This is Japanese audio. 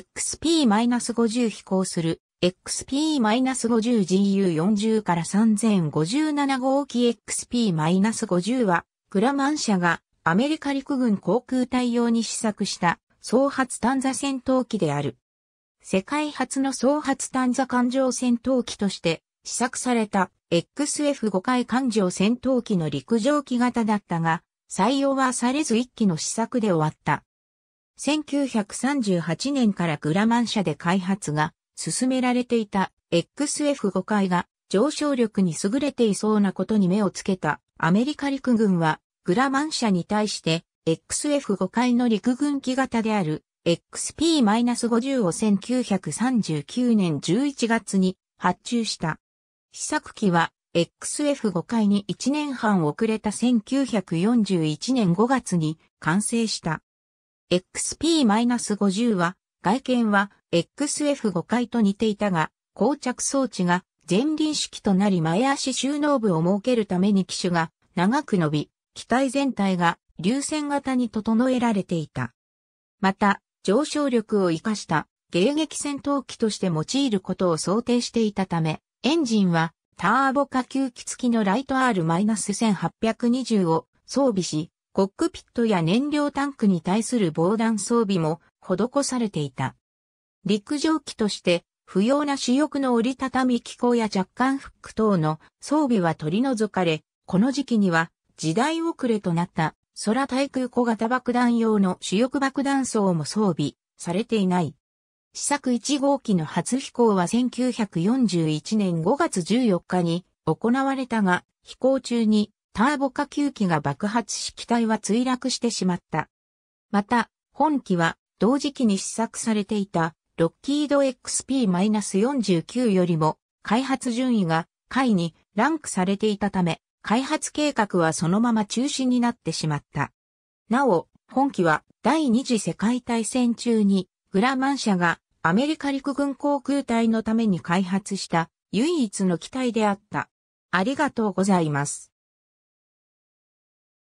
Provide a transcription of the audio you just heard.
XP-50 飛行する XP-50GU40 から3057号機 XP-50 は、グラマン社がアメリカ陸軍航空隊用に試作した総発探査戦闘機である。世界初の総発探査艦上戦闘機として試作された XF5 回艦上戦闘機の陸上機型だったが、採用はされず1機の試作で終わった。1938年からグラマン社で開発が進められていた XF5 回が上昇力に優れていそうなことに目をつけたアメリカ陸軍はグラマン社に対して XF5 回の陸軍機型である XP-50 を1939年11月に発注した。試作機は XF5 回に1年半遅れた1941年5月に完成した。XP-50 は、外見は XF5 回と似ていたが、膠着装置が前輪式となり前足収納部を設けるために機種が長く伸び、機体全体が流線型に整えられていた。また、上昇力を活かした迎撃戦闘機として用いることを想定していたため、エンジンはターボ下吸気付きのライト R-1820 を装備し、コックピットや燃料タンクに対する防弾装備も施されていた。陸上機として不要な主翼の折りたたみ機構や若干フック等の装備は取り除かれ、この時期には時代遅れとなった空対空小型爆弾用の主翼爆弾層も装備されていない。試作1号機の初飛行は1941年5月14日に行われたが、飛行中にターボ化球機が爆発し機体は墜落してしまった。また、本機は同時期に試作されていたロッキード XP-49 よりも開発順位が下位にランクされていたため、開発計画はそのまま中止になってしまった。なお、本機は第二次世界大戦中にグラマン社がアメリカ陸軍航空隊のために開発した唯一の機体であった。ありがとうございます。